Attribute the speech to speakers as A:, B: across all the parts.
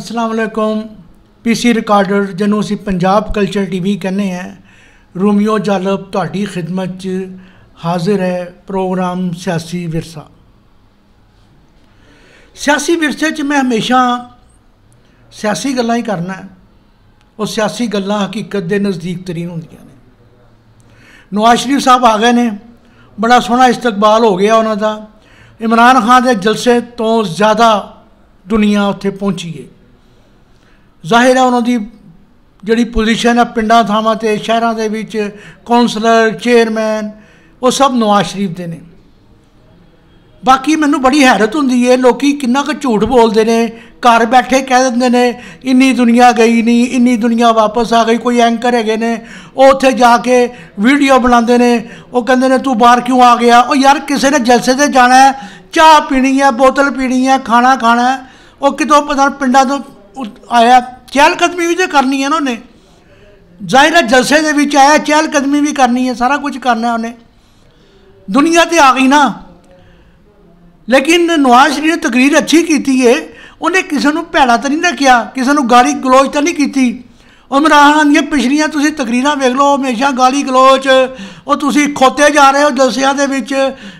A: असलकुम ਪੀ ਸੀ ਰਿਕਾਰਡਰ ਜਿਹਨੂੰ ਅਸੀਂ ਪੰਜਾਬ ਕਲਚਰ ਟੀਵੀ ਕਹਿੰਦੇ ਆ ਰੋਮੀਓ ਜਾਲਬ ਤੁਹਾਡੀ ਖidmat 'ਚ ਹਾਜ਼ਰ ਹੈ ਪ੍ਰੋਗਰਾਮ ਸਿਆਸੀ ਵਿਰਸਾ ਸਿਆਸੀ ਵਿਰਸੇ 'ਚ ਮੈਂ ਹਮੇਸ਼ਾ ਸਿਆਸੀ ਗੱਲਾਂ ਹੀ ਕਰਨਾ ਉਹ ਸਿਆਸੀ ਗੱਲਾਂ ਹਕੀਕਤ ਦੇ ਨਜ਼ਦੀਕ ਤਰੀਨ ਹੁੰਦੀਆਂ ਨੇ ਨਵਾਜ਼ ਸ਼ਰੀਫ ਸਾਹਿਬ ਆ ਗਏ ਨੇ ਬੜਾ ਸੋਹਣਾ ਇਸਤਕਬਾਲ ਹੋ ਗਿਆ ਉਹਨਾਂ ਦਾ ਇਮਰਾਨ ਖਾਨ ਦੇ ਜਲਸੇ ਤੋਂ ਜ਼ਿਆਦਾ ਦੁਨੀਆ ਉੱਥੇ ਪਹੁੰਚੀ ਹੈ ਜ਼ਾਹਿਰ ਹੈ ਉਹਨਾਂ ਦੀ ਜਿਹੜੀ ਪੋਜੀਸ਼ਨ ਹੈ ਪਿੰਡਾਂ ਥਾਵਾਂ ਤੇ ਸ਼ਹਿਰਾਂ ਦੇ ਵਿੱਚ ਕਾਉਂਸਲਰ ਚੇਅਰਮੈਨ ਉਹ ਸਭ ਨਵਾਜ਼ ਸ਼ਰੀਫ ਦੇ ਨੇ ਬਾਕੀ ਮੈਨੂੰ ਬੜੀ ਹੈਰਤ ਹੁੰਦੀ ਹੈ ਲੋਕੀ ਕਿੰਨਾ ਕੁ ਝੂਠ ਬੋਲਦੇ ਨੇ ਘਰ ਬੈਠੇ ਕਹਿ ਦਿੰਦੇ ਨੇ ਇੰਨੀ ਦੁਨੀਆ ਗਈ ਨਹੀਂ ਇੰਨੀ ਦੁਨੀਆ ਵਾਪਸ ਆ ਗਈ ਕੋਈ ਐਂਕਰ ਹੈਗੇ ਨੇ ਉਹ ਉੱਥੇ ਜਾ ਕੇ ਵੀਡੀਓ ਬਣਾਉਂਦੇ ਨੇ ਉਹ ਕਹਿੰਦੇ ਨੇ ਤੂੰ ਬਾਹਰ ਕਿਉਂ ਆ ਗਿਆ ਉਹ ਯਾਰ ਕਿਸੇ ਨੇ ਜਲਸੇ ਤੇ ਜਾਣਾ ਹੈ ਚਾਹ ਪੀਣੀ ਹੈ ਬੋਤਲ ਪੀਣੀ ਹੈ ਖਾਣਾ ਖਾਣਾ ਹੈ ਉਹ ਕਿਤੋਂ ਪਤਾ ਪਿੰਡਾਂ ਤੋਂ ਆਇਆ ਚਹਿਲ ਕਦਮੀ ਵੀ ਤੇ ਕਰਨੀ ਹੈ ਨਾ ਉਹਨੇ ਜ਼ਾਹਿਰ ਹੈ ਜਲਸੇ ਦੇ ਵਿੱਚ ਆਇਆ ਚਹਿਲ ਕਦਮੀ ਵੀ ਕਰਨੀ ਹੈ ਸਾਰਾ ਕੁਝ ਕਰਨਾ ਉਹਨੇ ਦੁਨੀਆ ਤੇ ਆ ਗਈ ਨਾ ਲੇਕਿਨ ਨਵਾਜ਼ ਸ਼ਰੀਫ ਨੇ ਤਕਰੀਰ ਅੱਛੀ ਕੀਤੀ ਏ ਉਹਨੇ ਕਿਸੇ ਨੂੰ ਭੈੜਾ ਤਾਂ ਨਹੀਂ ਰੱਖਿਆ ਕਿਹਾ ਕਿਸੇ ਨੂੰ ਗਾਲੀ ਗਲੋਚ ਤਾਂ ਨਹੀਂ ਕੀਤੀ ਉਮਰਾਨ ਖਾਨ ਦੀਆਂ ਪਿਛਲੀਆਂ ਤੁਸੀਂ ਤਕਰੀਰਾਂ ਵੇਖ ਲਓ ਹਮੇਸ਼ਾ ਗਾਲੀ ਗਲੋਚ ਉਹ ਤੁਸੀਂ ਖੋਤੇ ਜਾ ਰਹੇ ਹੋ ਜਲਸਿਆਂ ਦੇ ਵਿੱਚ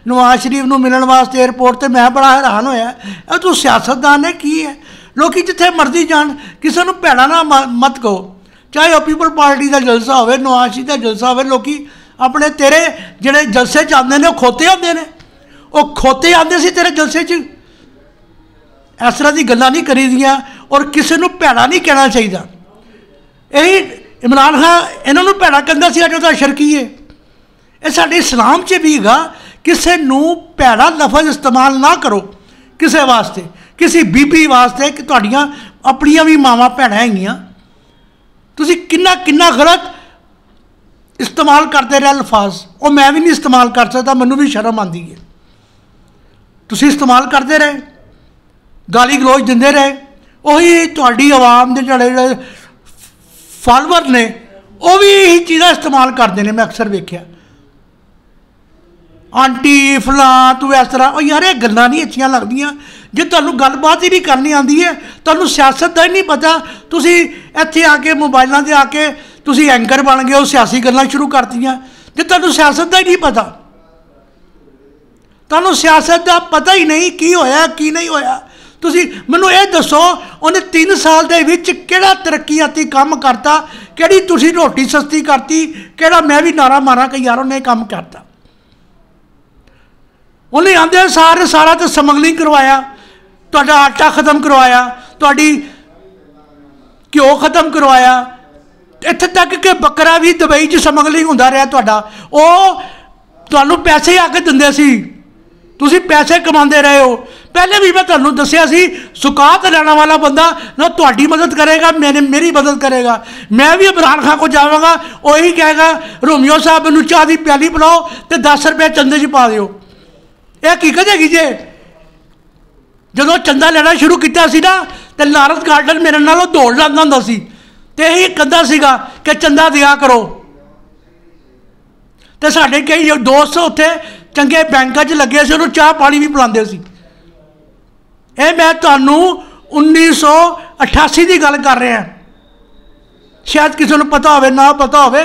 A: ਨਵਾਜ਼ ਸ਼ਰੀਫ ਨੂੰ ਮਿਲਣ ਵਾਸਤੇ 에어ਪੋਰਟ ਤੇ ਮੈਂ ਬੜਾ ਹੈਰਾਨ ਹੋਇਆ ਇਹ ਤੂੰ ਸਿਆਸਤਦਾਨ ਹੈ ਕੀ ਹੈ ਲੋਕੀ ਜਿੱਥੇ ਮਰਜ਼ੀ ਜਾਣ ਕਿਸੇ ਨੂੰ ਭੈੜਾ ਨਾ ਮਤ ਕਹੋ ਚਾਹੇ ਉਹ ਪੀਪਲ ਪਾਰਟੀ ਦਾ ਜਲਸਾ ਹੋਵੇ ਨਵਾਸ਼ੀ ਦਾ ਜਲਸਾ ਹੋਵੇ ਲੋਕੀ ਆਪਣੇ ਤੇਰੇ ਜਿਹੜੇ ਜਲਸੇ ਚ ਨੇ ਉਹ ਖੋਤੇ ਹੁੰਦੇ ਨੇ ਉਹ ਖੋਤੇ ਆਉਂਦੇ ਸੀ ਤੇਰੇ ਜਲਸੇ 'ਚ ਇਸ ਤਰ੍ਹਾਂ ਦੀ ਗੱਲਾਂ ਨਹੀਂ ਕਰੀਦੀਆਂ ਔਰ ਕਿਸੇ ਨੂੰ ਭੈੜਾ ਨਹੀਂ ਕਹਿਣਾ ਚਾਹੀਦਾ ਇਹ ਇਮਰਾਨ ਖਾਨ ਇਹਨਾਂ ਨੂੰ ਭੈੜਾ ਕਹਿੰਦਾ ਸੀ ਅੱਜ ਉਹਦਾ ਸ਼ਰਕੀ ਹੈ ਇਹ ਸਾਡੇ ਇਸਲਾਮ 'ਚ ਵੀ ਹੈਗਾ ਕਿਸੇ ਨੂੰ ਭੈੜਾ ਲਫ਼ਜ਼ ਇਸਤੇਮਾਲ ਨਾ ਕਰੋ ਕਿਸੇ ਵਾਸਤੇ ਕਿਸੇ ਬੀਬੀ ਵਾਸਤੇ ਕਿ ਤੁਹਾਡੀਆਂ ਆਪਣੀਆਂ ਵੀ ਮਾਵਾਂ ਭੈਣਾਂ ਹੈਗੀਆਂ ਤੁਸੀਂ ਕਿੰਨਾ ਕਿੰਨਾ ਗਲਤ ਇਸਤੇਮਾਲ ਕਰਦੇ ਰਹੇ ਅਲਫਾਜ਼ ਉਹ ਮੈਂ ਵੀ ਨਹੀਂ ਇਸਤੇਮਾਲ ਕਰ ਸਕਦਾ ਮੈਨੂੰ ਵੀ ਸ਼ਰਮ ਆਉਂਦੀ ਹੈ ਤੁਸੀਂ ਇਸਤੇਮਾਲ ਕਰਦੇ ਰਹੇ ਗਾਲੀ ਗਲੋਚ ਦਿੰਦੇ ਰਹੇ ਉਹੀ ਤੁਹਾਡੀ ਆਵਾਮ ਦੇ ਜਿਹੜੇ ਜਿਹੜੇ ਫਾਲੋਅਰ ਨੇ ਉਹ ਵੀ ਇਹ ਚੀਜ਼ਾਂ ਇਸਤੇਮਾਲ ਕਰਦੇ ਨੇ ਮੈਂ ਅਕਸਰ ਵੇਖਿਆ ਆਂਟੀ ਫਲਾ ਤੂੰ ਇਸ ਤਰ੍ਹਾਂ ਉਹ ਯਾਰ ਇਹ ਗੱਲਾਂ ਨਹੀਂ ਅੱਛੀਆਂ ਲੱਗਦੀਆਂ ਜੇ ਤੁਹਾਨੂੰ ਗੱਲਬਾਤ ਹੀ ਨਹੀਂ ਕਰਨੀ ਆਉਂਦੀ ਹੈ ਤੁਹਾਨੂੰ ਸਿਆਸਤ ਦਾ ਹੀ ਨਹੀਂ ਪਤਾ ਤੁਸੀਂ ਇੱਥੇ ਆ ਕੇ ਮੋਬਾਈਲਾਂ ਤੇ ਆ ਕੇ ਤੁਸੀਂ ਐਂਕਰ ਬਣ ਗਏ ਹੋ ਸਿਆਸੀ ਗੱਲਾਂ ਸ਼ੁਰੂ ਕਰਤੀਆਂ ਜੇ ਤੁਹਾਨੂੰ ਸਿਆਸਤ ਦਾ ਹੀ ਨਹੀਂ ਪਤਾ ਤੁਹਾਨੂੰ ਸਿਆਸਤ ਦਾ ਪਤਾ ਹੀ ਨਹੀਂ ਕੀ ਹੋਇਆ ਕੀ ਨਹੀਂ ਹੋਇਆ ਤੁਸੀਂ ਮੈਨੂੰ ਇਹ ਦੱਸੋ ਉਹਨੇ 3 ਸਾਲ ਦੇ ਵਿੱਚ ਕਿਹੜਾ ਤਰੱਕੀਆਤੀ ਕੰਮ ਕਰਤਾ ਕਿਹੜੀ ਤੁਸੀਂ ਰੋਟੀ ਸਸਤੀ ਕਰਤੀ ਕਿਹੜਾ ਮੈਂ ਵੀ ਨਾਰਾ ਮਾਰਾਂ ਕਿ ਯਾਰ ਉਹਨੇ ਕੰਮ ਕਰਤਾ ਉਹਨੇ ਆਂਦੇ ਸਾਰੇ ਸਾਰਾ ਤੇ ਸਮਗਲਿੰਗ ਕਰਵਾਇਆ ਤੁਹਾਡਾ ਆਟਾ ਖਤਮ ਕਰਵਾਇਆ ਤੁਹਾਡੀ ਘਿਓ ਖਤਮ ਕਰਵਾਇਆ ਇੱਥੇ ਤੱਕ ਕਿ ਬੱਕਰਾ ਵੀ ਦੁਬਈ 'ਚ ਸਮਗਲਿੰਗ ਹੁੰਦਾ ਰਿਹਾ ਤੁਹਾਡਾ ਉਹ ਤੁਹਾਨੂੰ ਪੈਸੇ ਆ ਕੇ ਦਿੰਦੇ ਸੀ ਤੁਸੀਂ ਪੈਸੇ ਕਮਾਉਂਦੇ ਰਹੇ ਹੋ ਪਹਿਲੇ ਵੀ ਮੈਂ ਤੁਹਾਨੂੰ ਦੱਸਿਆ ਸੀ ਸੁਕਾਤ ਲੈਣਾ ਵਾਲਾ ਬੰਦਾ ਨਾ ਤੁਹਾਡੀ ਮਦਦ ਕਰੇਗਾ ਮੈਨੇ ਮੇਰੀ ਮਦਦ ਕਰੇਗਾ ਮੈਂ ਵੀ ਇਮਰਾਨ ਖਾਨ ਕੋ ਜਾਵਾਂਗਾ ਉਹੀ ਕਹੇਗਾ ਰੋਮੀਓ ਸਾਹਿਬ ਨੂੰ ਚਾਹ ਦੀ ਪਿਆਲੀ ਬਣਾਓ ਤੇ 10 ਰੁਪਏ ਚੰਦੇ 'ਚ ਪਾ ਦਿਓ ਇਹ ਹਕੀਕਤ ਹੈਗੀ ਜੇ ਜਦੋਂ ਚੰਦਾ ਲੈਣਾ ਸ਼ੁਰੂ ਕੀਤਾ ਸੀ ਨਾ ਤੇ ਲਾਰਸ ਗਾਰਡਨ ਮੇਰੇ ਨਾਲੋਂ ਦੌੜ ਲਾਂਦਾ ਹੁੰਦਾ ਸੀ ਤੇ ਇਹ ਕਹਿੰਦਾ ਸੀਗਾ ਕਿ ਚੰਦਾ ਦਿਆ ਕਰੋ ਤੇ ਸਾਡੇ ਕਈ ਦੋਸਤ ਉੱਥੇ ਚੰਗੇ ਬੈਂਕਾਂ 'ਚ ਲੱਗੇ ਸੀ ਉਹਨੂੰ ਚਾਹ ਪਾਣੀ ਵੀ ਪਿਲਾਉਂਦੇ ਸੀ ਇਹ ਮੈਂ ਤੁਹਾਨੂੰ 1988 ਦੀ ਗੱਲ ਕਰ ਰਿਹਾ ਸ਼ਾਇਦ ਕਿਸੇ ਨੂੰ ਪਤਾ ਹੋਵੇ ਨਾ ਪਤਾ ਹੋਵੇ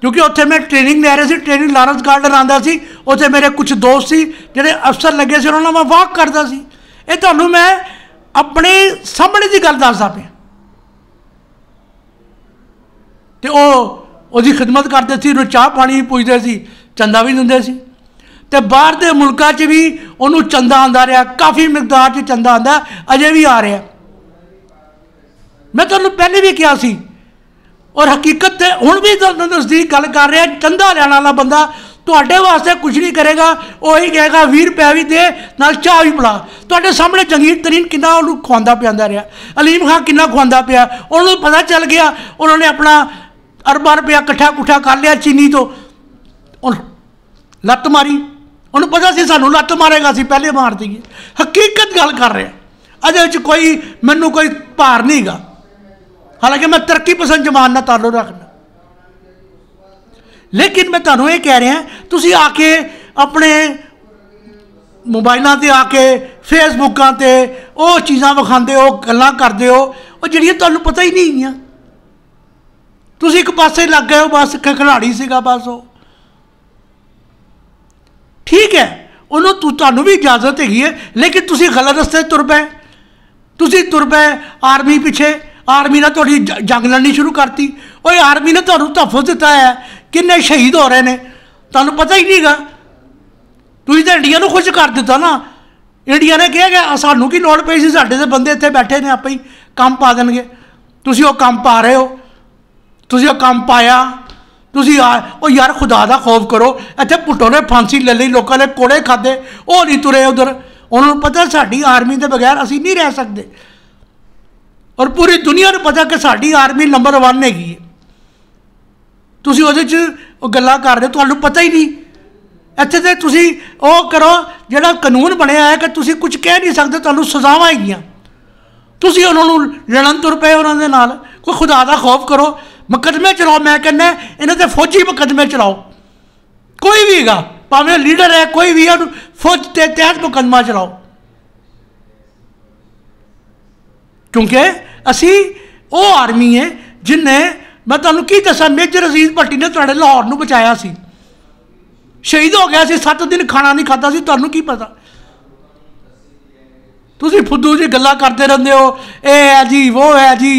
A: ਕਿਉਂਕਿ ਉੱਥੇ ਮੈਂ ਟ੍ਰੇਨਿੰਗ ਲੈ ਰਿਹਾ ਸੀ ਟ੍ਰੇਨਿੰਗ ਲਾਰੈਂਸ ਗਾਰਡਨ ਆਂਦਾ ਸੀ ਉੱਥੇ ਮੇਰੇ ਕੁਝ ਦੋਸਤ ਸੀ ਜਿਹੜੇ ਅਫਸਰ ਲੱਗੇ ਸੀ ਉਹਨਾਂ ਨਾਲ ਮੈਂ ਵਾਕ ਕਰਦਾ ਸੀ ਇਹ ਤੁਹਾਨੂੰ ਮੈਂ ਆਪਣੇ ਸਾਹਮਣੇ ਦੀ ਗੱਲ ਦੱਸਦਾ ਪਿਆ ਤੇ ਉਹ ਉਹਦੀ ਖਿਦਮਤ ਕਰਦੇ ਸੀ ਉਹਨੂੰ ਚਾਹ ਪਾਣੀ ਪੁੱਛਦੇ ਸੀ ਚੰਦਾ ਵੀ ਦਿੰਦੇ ਸੀ ਤੇ ਬਾਹਰ ਦੇ ਮੁਲਕਾਂ 'ਚ ਵੀ ਉਹਨੂੰ ਚੰਦਾ ਆਂਦਾ ਰਿਹਾ ਕਾਫੀ ਮਿਕਦਾਰ 'ਚ ਚੰਦਾ ਆਂਦਾ ਅਜੇ ਵੀ ਆ ਰਿਹਾ ਮੈਂ ਤੁਹਾਨੂੰ ਪਹਿਲੇ ਵੀ ਕਿਹਾ ਸੀ ਔਰ ਹਕੀਕਤ ਤੇ ਹੁਣ ਵੀ ਨਜ਼ਦੀਕ ਗੱਲ ਕਰ ਰਿਹਾ ਚੰਦਾ ਲੈਣ ਵਾਲਾ ਬੰਦਾ ਤੁਹਾਡੇ ਵਾਸਤੇ ਕੁਝ ਨਹੀਂ ਕਰੇਗਾ ਉਹ ਹੀ ਕਹੇਗਾ 20 ਰੁਪਏ ਵੀ ਦੇ ਨਾਲ ਚਾਹ ਵੀ ਪਿਲਾ ਤੁਹਾਡੇ ਸਾਹਮਣੇ ਜੰਗੀਰ ਤਰੀਨ ਕਿੰਨਾ ਉਹਨੂੰ ਖਵਾਉਂਦਾ ਪਿਆਂਦਾ ਰਿਹਾ ਅਲੀਮ ਖਾਨ ਕਿੰਨਾ ਖਵਾਉਂਦਾ ਪਿਆ ਉਹਨੂੰ ਪਤਾ ਚੱਲ ਗਿਆ ਉਹਨਾਂ ਨੇ ਆਪਣਾ ਅਰਬਾਂ ਰੁਪਏ ਇਕੱਠਾ ਕੁੱਠਾ ਕਰ ਲਿਆ ਚੀਨੀ ਤੋਂ ਉਹ ਲੱਤ ਮਾਰੀ ਉਹਨੂੰ ਪਤਾ ਸੀ ਸਾਨੂੰ ਲੱਤ ਮਾਰੇਗਾ ਸੀ ਪਹਿਲੇ ਮਾਰ ਦਈਏ ਹਕੀਕਤ ਗੱਲ ਕਰ ਰਿਹਾ ਅਜੇ ਵਿੱਚ ਕੋਈ ਮੈਨੂੰ ਕੋਈ ਭਾਰ ਨਹੀਂਗਾ हालांकि मैं तरक्की पसंद जमान ना तालो रखना लेकिन मैं तुम्हें यह कह रहा तुम आके अपने मोबाइलों पर आके फेसबुक से चीज़ा विखाते हो गल करते हो जनू पता ही नहीं है तुम एक पासे लग गए हो बस एक खिलाड़ी से बस वो ठीक है उन्होंने तू तू भी इजाजत हैगी है लेकिन तुम गलत रस्ते तुर पे तुम तुर पे आर्मी पिछे ਆਰਮੀ ਨੇ ਤੁਹਾਡੀ ਜੰਗ ਲੜਨੀ ਸ਼ੁਰੂ ਕਰਤੀ ਓਏ ਆਰਮੀ ਨੇ ਤੁਹਾਨੂੰ ਤਹਫੁਜ਼ ਦਿੱਤਾ ਹੈ ਕਿੰਨੇ ਸ਼ਹੀਦ ਹੋ ਰਹੇ ਨੇ ਤੁਹਾਨੂੰ ਪਤਾ ਹੀ ਨਹੀਂਗਾ ਤੁਸੀਂ ਤਾਂ ਇੰਡੀਆ ਨੂੰ ਖੁਸ਼ ਕਰ ਦਿੱਤਾ ਨਾ ਇੰਡੀਆ ਨੇ ਕਿਹਾ ਕਿ ਸਾਨੂੰ ਕੀ ਲੋੜ ਪਈ ਸੀ ਸਾਡੇ ਦੇ ਬੰਦੇ ਇੱਥੇ ਬੈਠੇ ਨੇ ਆਪੇ ਹੀ ਕੰਮ ਪਾ ਦੇਣਗੇ ਤੁਸੀਂ ਉਹ ਕੰਮ ਪਾ ਰਹੇ ਹੋ ਤੁਸੀਂ ਉਹ ਕੰਮ ਪਾਇਆ ਤੁਸੀਂ ਯਾਰ ਉਹ ਯਾਰ ਖੁਦਾ ਦਾ ਖੌਫ ਕਰੋ ਇੱਥੇ ਪੁੱਟੋ ਨੇ ਫਾਂਸੀ ਲੈ ਲਈ ਲੋਕਾਂ ਨੇ ਕੋੜੇ ਖਾਦੇ ਉਹ ਨਹੀਂ ਤੁਰੇ ਉਧਰ ਉਹਨਾਂ ਨੂੰ ਪਤਾ ਸਾਡੀ ਆਰਮੀ ਦੇ ਬਗੈਰ ਅਸੀਂ ਨਹੀਂ ਰਹਿ ਸਕਦੇ ਔਰ ਪੂਰੀ ਦੁਨੀਆ ਨੂੰ ਪਤਾ ਕਿ ਸਾਡੀ ਆਰਮੀ ਨੰਬਰ 1 ਹੈਗੀ ਹੈ ਤੁਸੀਂ ਉਹਦੇ 'ਚ ਉਹ ਗੱਲਾਂ ਕਰ ਰਹੇ ਤੁਹਾਨੂੰ ਪਤਾ ਹੀ ਨਹੀਂ ਇੱਥੇ ਤੇ ਤੁਸੀਂ ਉਹ ਕਰੋ ਜਿਹੜਾ ਕਾਨੂੰਨ ਬਣਿਆ ਹੈ ਕਿ ਤੁਸੀਂ ਕੁਝ ਕਹਿ ਨਹੀਂ ਸਕਦੇ ਤੁਹਾਨੂੰ ਸਜ਼ਾਵਾਂ ਹੈਗੀਆਂ ਤੁਸੀਂ ਉਹਨਾਂ ਨੂੰ ਲੜਨ ਤੁਰ ਪਏ ਉਹਨਾਂ ਦੇ ਨਾਲ ਕੋਈ ਖੁਦਾ ਦਾ ਖੌਫ ਕਰੋ ਮੁਕਦਮੇ ਚਲਾਓ ਮੈਂ ਕਹਿੰਦਾ ਇਹਨਾਂ ਤੇ ਫੌਜੀ ਮੁਕਦਮੇ ਚਲਾਓ ਕੋਈ ਵੀ ਹੈਗਾ ਭਾਵੇਂ ਲੀਡਰ ਹੈ ਕੋਈ ਵੀ ਉਹਨੂੰ ਫੌਜ ਤੇ ਤਹਿਤ ਮੁਕਦਮਾ ਚਲਾਓ क्योंकि ਅਸੀਂ ਉਹ ਆਰਮੀ ਹੈ ਜਿਨੇ ਮੈਂ ਤੁਹਾਨੂੰ ਕੀ ਦੱਸਾਂ ਮੇਜਰ ਅਜ਼ੀਜ਼ ਭੱਟੀ ਨੇ ਤੁਹਾਡੇ ਲਾਹੌਰ ਨੂੰ ਬਚਾਇਆ ਸੀ ਸ਼ਹੀਦ ਹੋ ਗਿਆ ਸੀ 7 ਦਿਨ ਖਾਣਾ ਨਹੀਂ ਖਾਦਾ ਸੀ ਤੁਹਾਨੂੰ ਕੀ ਪਤਾ ਤੁਸੀਂ ਫੁੱਦੂ ਜੀ ਗੱਲਾਂ ਕਰਦੇ ਰਹਿੰਦੇ ਹੋ ਇਹ ਹੈ ਜੀ ਉਹ ਹੈ ਜੀ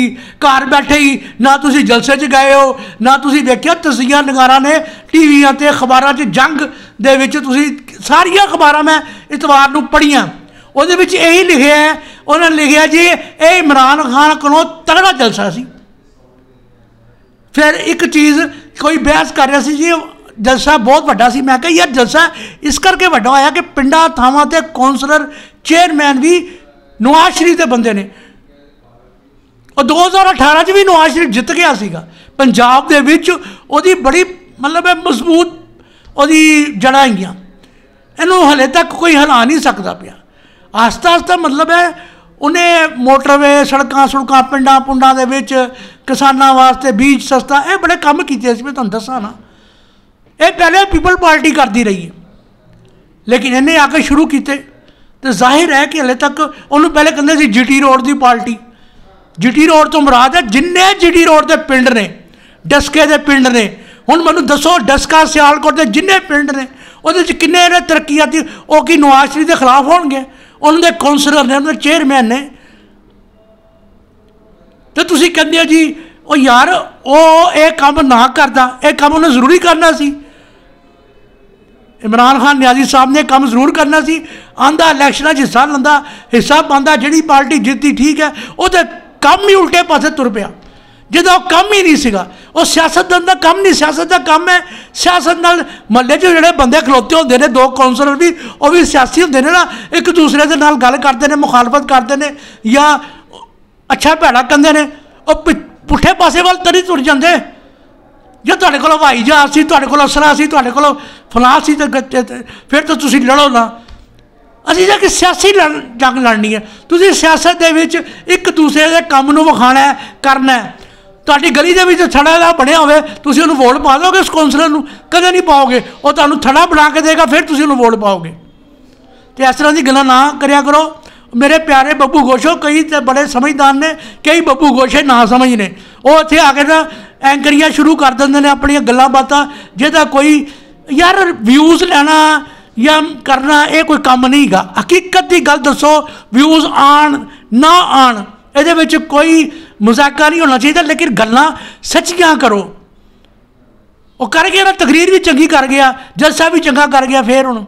A: ਘਰ ਬੈਠੇ ਹੀ ਨਾ ਤੁਸੀਂ ਜਲਸੇ 'ਚ ਗਏ ਹੋ ਨਾ ਤੁਸੀਂ ਦੇਖਿਆ ਤਸਵੀਰਾਂ ਨਗਾਰਾਂ ਨੇ ਟੀਵੀਆਂ ਤੇ ਅਖਬਾਰਾਂ 'ਚ ਜੰਗ ਦੇ ਵਿੱਚ ਤੁਸੀਂ ਸਾਰੀਆਂ ਅਖਬਾਰਾਂ ਮੈਂ ਇਤਵਾਰ ਨੂੰ ਪੜ੍ਹੀਆਂ ਉਹਦੇ ਵਿੱਚ ਇਹੀ ਲਿਖਿਆ ਹੈ ਉਹਨਾਂ ਨੇ ਲਿਖਿਆ ਜੀ ਇਹ ਇਮਰਾਨ ਖਾਨ ਕੋਲੋਂ ਤਗੜਾ ਜਲਸਾ ਸੀ ਫਿਰ ਇੱਕ ਚੀਜ਼ ਕੋਈ ਬਹਿਸ ਕਰ ਰਿਹਾ ਸੀ ਜੀ ਜਲਸਾ ਬਹੁਤ ਵੱਡਾ ਸੀ ਮੈਂ ਕਿਹਾ ਯਾਰ ਜਲਸਾ ਇਸ ਕਰਕੇ ਵੱਡਾ ਹੋਇਆ ਕਿ ਪਿੰਡਾਂ ਥਾਵਾਂ ਤੇ ਕਾਉਂਸਲਰ ਚੇਅਰਮੈਨ ਵੀ ਨਵਾਜ਼ ਸ਼ਰੀਫ ਦੇ ਬੰਦੇ ਨੇ ਉਹ 2018 ਚ ਵੀ ਨਵਾਜ਼ ਸ਼ਰੀਫ ਜਿੱਤ ਗਿਆ ਸੀਗਾ ਪੰਜਾਬ ਦੇ ਵਿੱਚ ਉਹਦੀ ਬੜੀ ਮਤਲਬ ਹੈ ਮਜ਼ਬੂਤ ਉਹਦੀ ਜੜਾਂ ਹੈਗੀਆਂ ਇਹਨੂੰ ਹਲੇ ਤੱਕ ਕੋਈ ਹਿਲਾ ਨਹੀਂ ਸਕਦਾ ਪਿਆ ਆਸਤਾ ਆਸਤਾ ਮਤਲਬ ਹੈ ਉਹਨੇ ਮੋਟਰਵੇ ਸੜਕਾਂ ਸੜਕਾਂ ਪਿੰਡਾਂ ਪੁੰਡਾਂ ਦੇ ਵਿੱਚ ਕਿਸਾਨਾਂ ਵਾਸਤੇ ਬੀਜ ਸਸਤਾ ਇਹ ਬੜੇ ਕੰਮ ਕੀਤੇ ਸੀ ਮੈਂ ਤੁਹਾਨੂੰ ਦੱਸਾਂ ਨਾ ਇਹ ਪਹਿਲੇ ਪੀਪਲ ਪਾਰਟੀ ਕਰਦੀ ਰਹੀ ਹੈ ਲੇਕਿਨ ਇਹਨੇ ਆ ਕੇ ਸ਼ੁਰੂ ਕੀਤੇ ਤੇ ਜ਼ਾਹਿਰ ਹੈ ਕਿ ਹਲੇ ਤੱਕ ਉਹਨੂੰ ਪਹਿਲੇ ਕਹਿੰਦੇ ਸੀ ਜੀਟੀ ਰੋਡ ਦੀ ਪਾਰਟੀ ਜੀਟੀ ਰੋਡ ਤੋਂ ਮਰਾਦ ਹੈ ਜਿੰਨੇ ਜੀਟੀ ਰੋਡ ਦੇ ਪਿੰਡ ਨੇ ਡਸਕੇ ਦੇ ਪਿੰਡ ਨੇ ਹੁਣ ਮੈਨੂੰ ਦੱਸੋ ਡਸਕਾ ਸਿਆਲਕੋਟ ਦੇ ਜਿੰਨੇ ਪਿੰਡ ਨੇ ਉਹਦੇ ਵਿੱਚ ਕਿੰਨੇ ਨੇ ਤਰੱਕੀਆਤੀ ਉਹ ਕੀ ਨਵਾਜ਼ ਸ਼ਰੀਫ ਦੇ ਖਿਲਾਫ ਹੋਣਗੇ ਉਹਨਾਂ ਦੇ ਕਾਉਂਸਲਰ ਨੇ ਉਹਨਾਂ ਦੇ ਚੇਅਰਮੈਨ ਨੇ ਤੇ ਤੁਸੀਂ ਕਹਿੰਦੇ ਹੋ ਜੀ ਉਹ ਯਾਰ ਉਹ ਇਹ ਕੰਮ ਨਾ ਕਰਦਾ ਇਹ ਕੰਮ ਉਹਨੇ ਜ਼ਰੂਰੀ ਕਰਨਾ ਸੀ ਇਮਰਾਨ ਖਾਨ ਨਿਆਜ਼ੀ ਸਾਹਿਬ ਨੇ ਕੰਮ ਜ਼ਰੂਰ ਕਰਨਾ ਸੀ ਆਂਦਾ ਇਲੈਕਸ਼ਨਾਂ 'ਚ ਹਿੱਸਾ ਲੰਦਾ ਹਿੱਸਾ ਪਾਉਂਦਾ ਜਿਹੜੀ ਪਾਰਟੀ ਜਿੱਤੀ ਠੀਕ ਹੈ ਉਹ ਤੇ ਕੰਮ ਹੀ ਉਲਟੇ ਪਾਸੇ ਤੁਰ ਪਿਆ ਜਦੋਂ ਕੰਮ ਹੀ ਨਹੀਂ ਸੀਗਾ ਉਹ ਸਿਆਸਤਦਾਨ ਦਾ ਕੰਮ ਨਹੀਂ ਸਿਆਸਤ ਦਾ ਕੰਮ ਹੈ ਸਿਆਸਤ ਨਾਲ ਮੱਲੇ 'ਚ ਜਿਹੜੇ ਬੰਦੇ ਖਲੋਤੇ ਹੁੰਦੇ ਨੇ ਦੋ ਕਾਉਂਸਲਰ ਵੀ ਉਹ ਵੀ ਸਿਆਸੀ ਹੁੰਦੇ ਨੇ ਨਾ ਇੱਕ ਦੂਸਰੇ ਦੇ ਨਾਲ ਗੱਲ ਕਰਦੇ ਨੇ ਮੁਖਾਲਫਤ ਕਰਦੇ ਨੇ ਜਾਂ ਅੱਛਾ ਭੈੜਾ ਕੰਦੇ ਨੇ ਉਹ ਪੁੱਠੇ ਪਾਸੇ ਵੱਲ ਤਰੀ ਤੁਰ ਜਾਂਦੇ ਜੇ ਤੁਹਾਡੇ ਕੋਲ ਹਵਾਈ ਜਹਾਜ਼ ਸੀ ਤੁਹਾਡੇ ਕੋਲ ਅਸਲਾ ਸੀ ਤੁਹਾਡੇ ਕੋਲ ਫਲਾਹ ਸੀ ਤੇ ਫਿਰ ਤਾਂ ਤੁਸੀਂ ਲੜੋ ਨਾ ਅਸੀਂ ਜਾ ਕੇ ਸਿਆਸੀ ਜੰਗ ਲੜਨੀ ਹੈ ਤੁਸੀਂ ਸਿਆਸਤ ਦੇ ਵਿੱਚ ਇੱਕ ਦੂਸਰੇ ਦੇ ਕੰਮ ਨੂੰ ਵਿਖਾਣਾ ਕਰਨਾ ਹੈ ਤੁਹਾਡੀ ਗਲੀ ਦੇ ਵਿੱਚ ਥੜਾ ਦਾ ਬਣਿਆ ਹੋਵੇ ਤੁਸੀਂ ਉਹਨੂੰ ਵੋਟ ਪਾ ਦੋਗੇ ਉਸ ਕਾਉਂਸਲਰ ਨੂੰ ਕਦੇ ਨਹੀਂ ਪਾਓਗੇ ਉਹ ਤੁਹਾਨੂੰ ਥੜਾ ਬਣਾ ਕੇ ਦੇਗਾ ਫਿਰ ਤੁਸੀਂ ਉਹਨੂੰ ਵੋਟ ਪਾਓਗੇ ਤੇ ਇਸ ਤਰ੍ਹਾਂ ਦੀ ਗੱਲਾਂ ਨਾ ਕਰਿਆ ਕਰੋ ਮੇਰੇ ਪਿਆਰੇ ਬੱਬੂ ਗੋਸ਼ੋ ਕਈ ਤੇ ਬੜੇ ਸਮਝਦਾਰ ਨੇ ਕਈ ਬੱਬੂ ਗੋਸ਼ੇ ਨਾ ਸਮਝ ਨੇ ਉਹ ਇੱਥੇ ਆ ਕੇ ਨਾ ਐਂਕਰੀਆਂ ਸ਼ੁਰੂ ਕਰ ਦਿੰਦੇ ਨੇ ਆਪਣੀਆਂ ਗੱਲਾਂ ਬਾਤਾਂ ਜਿਹਦਾ ਕੋਈ ਯਾਰ ਵਿਊਜ਼ ਲੈਣਾ ਜਾਂ ਕਰਨਾ ਇਹ ਕੋਈ ਕੰਮ ਨਹੀਂਗਾ ਹਕੀਕਤ ਦੀ ਗੱਲ ਦੱਸੋ ਵਿਊਜ਼ ਆਣ ਨਾ ਆਣ ਇਹਦੇ ਵਿੱਚ ਕੋਈ मजाक नहीं होना चाहिए लेकिन गल् सच्चिया करो ਉਹ ਕਰ ਗਿਆ ਨਾ ਤਕਰੀਰ ਵੀ ਚੰਗੀ ਕਰ ਗਿਆ ਜਲਸਾ ਵੀ ਚੰਗਾ ਕਰ ਗਿਆ ਫੇਰ ਹੁਣ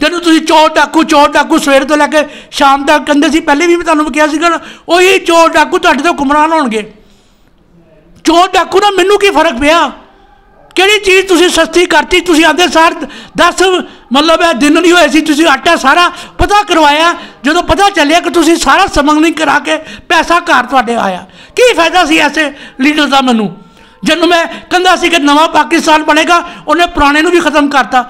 A: ਜਦੋਂ ਤੁਸੀਂ ਚੋਰ ਡਾਕੂ ਚੋਰ ਡਾਕੂ ਸਵੇਰ ਤੋਂ ਲੈ ਕੇ ਸ਼ਾਮ ਤੱਕ ਕਹਿੰਦੇ ਸੀ ਪਹਿਲੇ ਵੀ ਮੈਂ ਤੁਹਾਨੂੰ ਕਿਹਾ ਸੀਗਾ ਉਹੀ ਚੋਰ ਡਾਕੂ ਤੁਹਾਡੇ ਤੋਂ ਗੁੰਮਰਾਨ ਹੋਣਗੇ ਚੋਰ ਡਾਕੂ ਨਾਲ ਮੈਨੂੰ ਕੀ ਫਰਕ ਪਿਆ ਕਿਹੜੀ ਚੀਜ਼ ਤੁਸੀਂ ਸਸਤੀ ਕਰਤੀ ਤੁਸੀਂ ਆਦੇ ਸਾਰ 10 मतलब यह दिन नहीं हो ऐसी आटा सारा पता करवाया जो तो पता चलिया कि तुम सारा समगनिंग करा के पैसा घर ते आया कि फायदा सी ऐसे लीडर का मैं जन मैं कहता सी कि नवा पाकिस्तान बनेगा उन्हें पुराने भी खत्म करता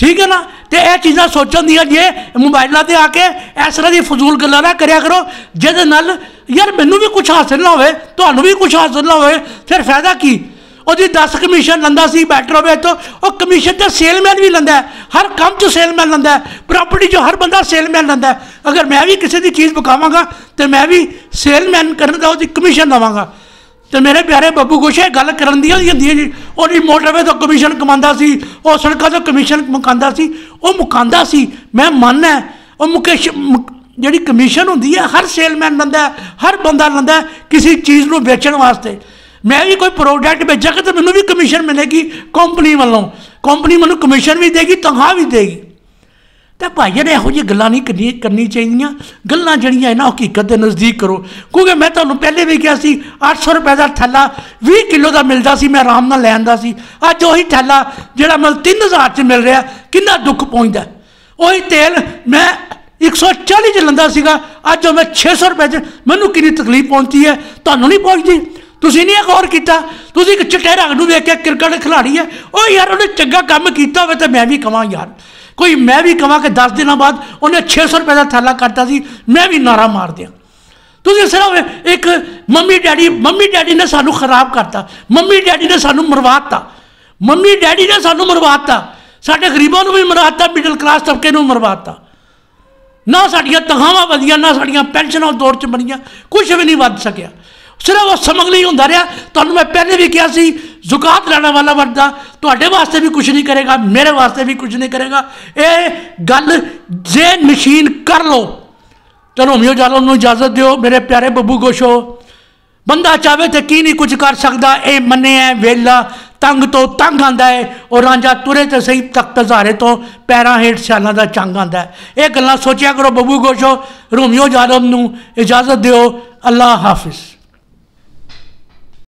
A: ठीक है ना तो यह चीज़ा सोच दिया जे मोबाइलों पर आके इस तरह की फजूल गल करो जल यार मैनू भी कुछ हासिल ना हो तो भी कुछ हासिल ना हो फायदा की ਉਹਦੀ 10 ਕਮਿਸ਼ਨ ਲੰਦਾ ਸੀ ਬੈਟਰ ਹੋਵੇ ਤੋਂ ਉਹ ਕਮਿਸ਼ਨ ਤੇ ਸੇਲਮੈਨ ਵੀ ਲੰਦਾ ਹਰ ਕੰਮ 'ਚ ਸੇਲਮੈਨ ਲੰਦਾ ਪ੍ਰਾਪਰਟੀ 'ਚ ਹਰ ਬੰਦਾ ਸੇਲਮੈਨ ਲੰਦਾ ਅਗਰ ਮੈਂ ਵੀ ਕਿਸੇ ਦੀ ਚੀਜ਼ ਬਕਾਵਾਂਗਾ ਤੇ ਮੈਂ ਵੀ ਸੇਲਮੈਨ ਕਰਨ ਦਾ ਉਹਦੀ ਕਮਿਸ਼ਨ ਲਵਾਂਗਾ ਤੇ ਮੇਰੇ ਪਿਆਰੇ ਬੱਬੂ ਗੋਸ਼ੇ ਗੱਲ ਕਰਨ ਦੀ ਹੁੰਦੀ ਹੈ ਜੀ ਉਹਦੀ ਮੋਟਰਵੇ ਤੋਂ ਕਮਿਸ਼ਨ ਕਮਾਉਂਦਾ ਸੀ ਉਹ ਸੜਕਾਂ ਤੋਂ ਕਮਿਸ਼ਨ ਮੁਕਾਉਂਦਾ ਸੀ ਉਹ ਮੁਕਾਉਂਦਾ ਸੀ ਮੈਂ ਮੰਨਣਾ ਉਹ ਮੁਕੇਸ਼ ਜਿਹੜੀ ਕਮਿਸ਼ਨ ਹੁੰਦੀ ਹੈ ਹਰ ਸੇਲਮੈਨ ਲੰਦਾ ਹਰ ਬੰਦਾ ਲੰਦਾ ਕਿਸੇ ਚੀਜ਼ ਨੂੰ ਵੇਚਣ ਵਾਸਤੇ ਮੈਂ ਵੀ ਕੋਈ ਪ੍ਰੋਡਕਟ ਵੇਚਾਂਗਾ ਤਾਂ ਮੈਨੂੰ ਵੀ ਕਮਿਸ਼ਨ ਮਿਲੇਗੀ ਕੰਪਨੀ ਵੱਲੋਂ ਕੰਪਨੀ ਮੈਨੂੰ ਕਮਿਸ਼ਨ ਵੀ ਦੇਗੀ ਤਨਖਾਹ ਵੀ ਦੇਗੀ ਤਾਂ ਭਾਈਆਂ ਨੇ ਇਹੋ ਜਿਹੀ ਗੱਲਾਂ ਨਹੀਂ ਕਰਨੀ ਕਰਨੀ ਚਾਹੀਦੀਆਂ ਗੱਲਾਂ ਜਿਹੜੀਆਂ ਇਹਨਾਂ ਹਕੀਕਤ ਦੇ ਨਜ਼ਦੀਕ ਕਰੋ ਕਿਉਂਕਿ ਮੈਂ ਤੁਹਾਨੂੰ ਪਹਿਲੇ ਵੀ ਕਿਹਾ ਸੀ 800 ਰੁਪਏ ਦਾ ਥੈਲਾ 20 ਕਿਲੋ ਦਾ ਮਿਲਦਾ ਸੀ ਮੈਂ ਆਰਾਮ ਨਾਲ ਲੈਂਦਾ ਸੀ ਅੱਜ ਉਹੀ ਥੈਲਾ ਜਿਹੜਾ ਮੈਂ 3000 ਚ ਮਿਲ ਰਿਹਾ ਕਿੰਨਾ ਦੁੱਖ ਪਹੁੰਚਦਾ ਉਹੀ ਤੇਲ ਮੈਂ 140 ਚ ਲੰਦਾ ਸੀਗਾ ਅੱਜ ਉਹ ਮੈਂ 600 ਰੁਪਏ ਚ ਮੈਨੂੰ ਕਿੰਨੀ ਤਕਲੀਫ ਪਹੁੰਚਦੀ ਹੈ ਤੁਹਾਨੂੰ ਨਹੀਂ ਪਹੁੰਚਦੀ ਤੁਸੀਂ ਨਹੀਂ ਗੌਰ ਕੀਤਾ ਤੁਸੀਂ ਇੱਕ ਚਿੱਟੇ ਰੰਗ ਨੂੰ ਵੇਖ ਕੇ ਕ੍ਰਿਕਟ ਖਿਡਾਰੀ ਹੈ ਉਹ ਯਾਰ ਉਹਨੇ ਚੰਗਾ ਕੰਮ ਕੀਤਾ ਹੋਵੇ ਤਾਂ ਮੈਂ ਵੀ ਕਵਾਂ ਯਾਰ ਕੋਈ ਮੈਂ ਵੀ ਕਵਾਂ ਕਿ 10 ਦਿਨਾਂ ਬਾਅਦ ਉਹਨੇ 600 ਰੁਪਏ ਦਾ ਥੈਲਾ ਕਰਤਾ ਸੀ ਮੈਂ ਵੀ ਨਾਰਾ ਮਾਰ ਦਿਆਂ ਤੁਸੀਂ ਸਿਰਫ ਇੱਕ ਮੰਮੀ ਡੈਡੀ ਮੰਮੀ ਡੈਡੀ ਨੇ ਸਾਨੂੰ ਖਰਾਬ ਕਰਤਾ ਮੰਮੀ ਡੈਡੀ ਨੇ ਸਾਨੂੰ ਮਰਵਾਤਾ ਮੰਮੀ ਡੈਡੀ ਨੇ ਸਾਨੂੰ ਮਰਵਾਤਾ ਸਾਡੇ ਗਰੀਬਾਂ ਨੂੰ ਵੀ ਮਰਵਾਤਾ ਮਿਡਲ ਕਲਾਸ ਤਬਕੇ ਨੂੰ ਮਰਵਾਤਾ ਨਾ ਸਾਡੀਆਂ ਤਨਖਾਹਾਂ ਵਧੀਆਂ ਨਾ ਸਾਡੀਆਂ ਪੈਨਸ਼ਨਾਂ ਦੌਰ 'ਚ ਬਣੀਆਂ ਕੁਝ ਵੀ ਨਹੀਂ ਵੱਧ ਸਕਿਆ ਸਿਰਫ ਉਹ ਸਮਗਲਿੰਗ ਹੁੰਦਾ ਰਿਹਾ ਤੁਹਾਨੂੰ ਮੈਂ ਪਹਿਲੇ ਵੀ ਕਿਹਾ ਸੀ ਜ਼ੁਕਾਤ ਲੈਣ ਵਾਲਾ ਵਰਦਾ ਤੁਹਾਡੇ ਵਾਸਤੇ ਵੀ ਕੁਝ ਨਹੀਂ ਕਰੇਗਾ ਮੇਰੇ ਵਾਸਤੇ ਵੀ ਕੁਝ ਨਹੀਂ ਕਰੇਗਾ ਇਹ ਗੱਲ ਜੇ ਨਸ਼ੀਨ ਕਰ ਲਓ ਚਲੋ ਮਿਓ ਜਾਲੋ ਨੂੰ ਇਜਾਜ਼ਤ ਦਿਓ ਮੇਰੇ ਪਿਆਰੇ ਬੱਬੂ ਗੋਸ਼ੋ ਬੰਦਾ ਚਾਵੇ ਤੇ ਕੀ ਨਹੀਂ ਕੁਝ ਕਰ ਸਕਦਾ ਇਹ ਮੰਨੇ ਐ ਵੇਲਾ ਤੰਗ ਤੋਂ ਤੰਗ ਆਂਦਾ ਹੈ ਔਰ ਰਾਂਝਾ ਤੁਰੇ ਤੇ ਸਹੀ ਤਖਤ ਹਜ਼ਾਰੇ ਤੋਂ ਪੈਰਾਂ ਹੇਠ ਸਿਆਲਾਂ ਦਾ ਚੰਗ ਆਂਦਾ ਇਹ ਗੱਲਾਂ ਸੋਚਿਆ ਕਰੋ ਬੱਬੂ ਗੋਸ਼ੋ ਰੋਮਿਓ ਜਾਦਮ ਨੂੰ ਇਜਾਜ਼ਤ ਦਿਓ ਅੱਲਾ ਹਾਫਿਜ਼